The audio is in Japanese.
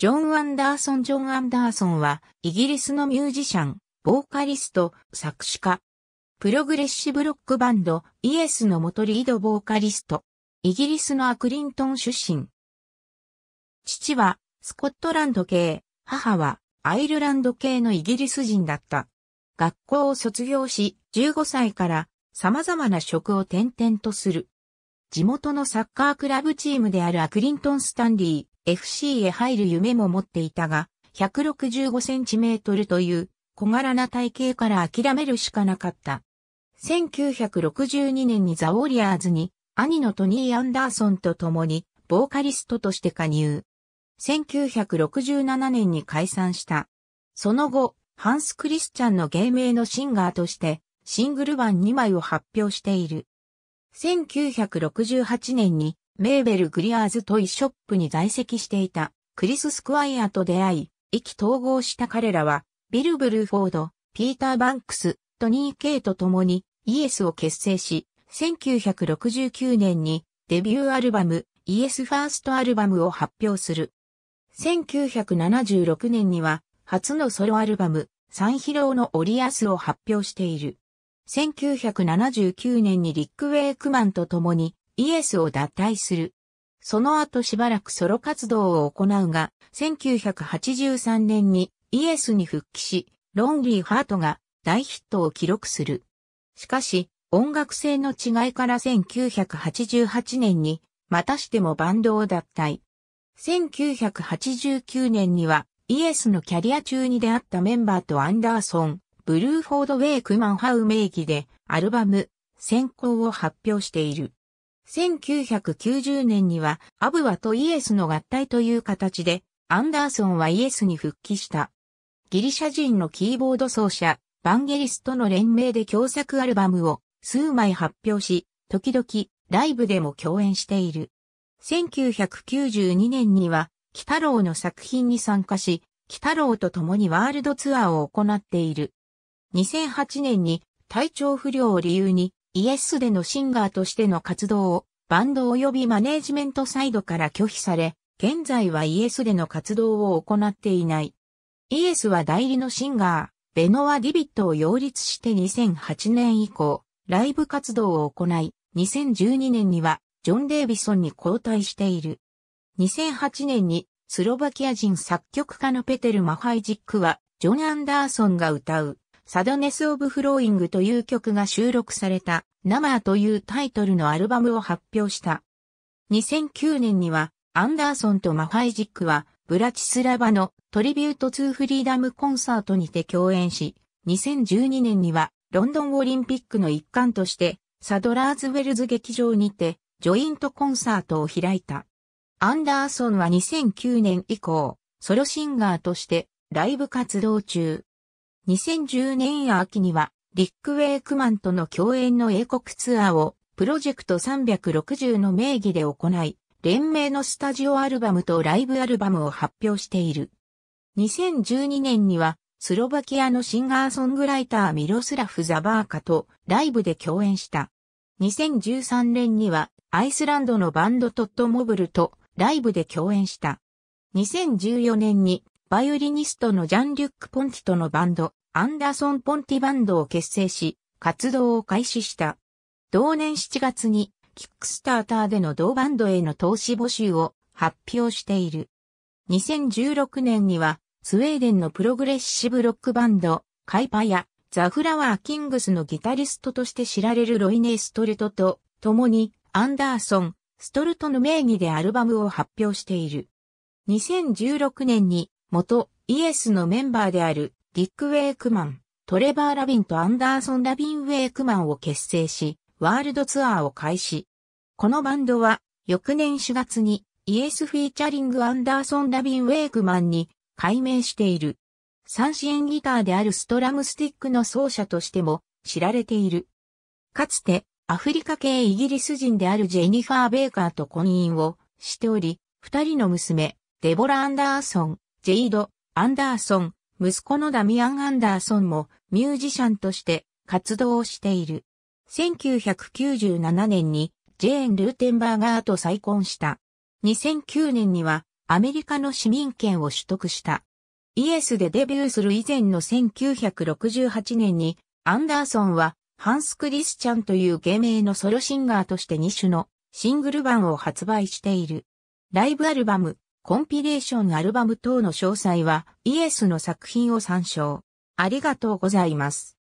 ジョン・アンダーソン・ジョン・アンダーソンは、イギリスのミュージシャン、ボーカリスト、作詞家。プログレッシブロックバンド、イエスの元リードボーカリスト。イギリスのアクリントン出身。父は、スコットランド系、母は、アイルランド系のイギリス人だった。学校を卒業し、15歳から様々な職を転々とする。地元のサッカークラブチームであるアクリントン・スタンリー、FC へ入る夢も持っていたが、165センチメートルという小柄な体型から諦めるしかなかった。1962年にザ・ウォリアーズに兄のトニー・アンダーソンと共にボーカリストとして加入。1967年に解散した。その後、ハンス・クリスチャンの芸名のシンガーとしてシングル版2枚を発表している。1968年にメーベル・グリアーズトイショップに在籍していたクリス・スクワイアと出会い、意気統合した彼らは、ビル・ブルーフォード、ピーター・バンクス、トニー・ケイと共にイエスを結成し、1969年にデビューアルバムイエスファーストアルバムを発表する。1976年には初のソロアルバムサンヒローのオリアスを発表している。1979年にリック・ウェイクマンと共にイエスを脱退する。その後しばらくソロ活動を行うが、1983年にイエスに復帰し、ロンリーハートが大ヒットを記録する。しかし、音楽性の違いから1988年に、またしてもバンドを脱退。1989年には、イエスのキャリア中に出会ったメンバーとアンダーソン、ブルーフォードウェイクマンハウ名義で、アルバム、先行を発表している。1990年にはアブワとイエスの合体という形で、アンダーソンはイエスに復帰した。ギリシャ人のキーボード奏者、バンゲリスとの連名で共作アルバムを数枚発表し、時々ライブでも共演している。1992年には、北郎の作品に参加し、北郎と共にワールドツアーを行っている。2008年に体調不良を理由にイエスでのシンガーとしての活動をバンド及びマネージメントサイドから拒否され、現在はイエスでの活動を行っていない。イエスは代理のシンガー、ベノア・ディビットを擁立して2008年以降、ライブ活動を行い、2012年にはジョン・デイビソンに交代している。2008年にスロバキア人作曲家のペテル・マハイジックは、ジョン・アンダーソンが歌うサドネス・オブ・フローイングという曲が収録された、ナマーというタイトルのアルバムを発表した。2009年には、アンダーソンとマファイジックは、ブラチスラバのトリビュート・ツー・フリーダム・コンサートにて共演し、2012年には、ロンドンオリンピックの一環として、サドラーズ・ウェルズ劇場にて、ジョイントコンサートを開いた。アンダーソンは2009年以降、ソロシンガーとして、ライブ活動中、2010年秋には、リック・ウェイクマンとの共演の英国ツアーを、プロジェクト360の名義で行い、連名のスタジオアルバムとライブアルバムを発表している。2012年には、スロバキアのシンガーソングライターミロスラフ・ザバーカとライブで共演した。2013年には、アイスランドのバンドトット・モブルとライブで共演した。2014年に、バイオリニストのジャン・リュック・ポンティとのバンド、アンダーソン・ポンティバンドを結成し、活動を開始した。同年7月に、キックスターターでの同バンドへの投資募集を発表している。2016年には、スウェーデンのプログレッシブロックバンド、カイパや、ザ・フラワー・キングスのギタリストとして知られるロイネストルトと、共に、アンダーソン、ストルトの名義でアルバムを発表している。2016年に、元イエスのメンバーであるディック・ウェイクマン、トレバー・ラビンとアンダーソン・ラビン・ウェイクマンを結成し、ワールドツアーを開始。このバンドは、翌年4月に、イエス・フィーチャリング・アンダーソン・ラビン・ウェイクマンに改名している。三支援ギターであるストラムスティックの奏者としても知られている。かつて、アフリカ系イギリス人であるジェニファー・ベーカーと婚姻をしており、二人の娘、デボラ・アンダーソン、ジェイド・アンダーソン、息子のダミアン・アンダーソンもミュージシャンとして活動をしている。1997年にジェーン・ルーテンバーガーと再婚した。2009年にはアメリカの市民権を取得した。イエスでデビューする以前の1968年にアンダーソンはハンス・クリスチャンという芸名のソロシンガーとして2種のシングル版を発売している。ライブアルバムコンピレーションアルバム等の詳細はイエスの作品を参照。ありがとうございます。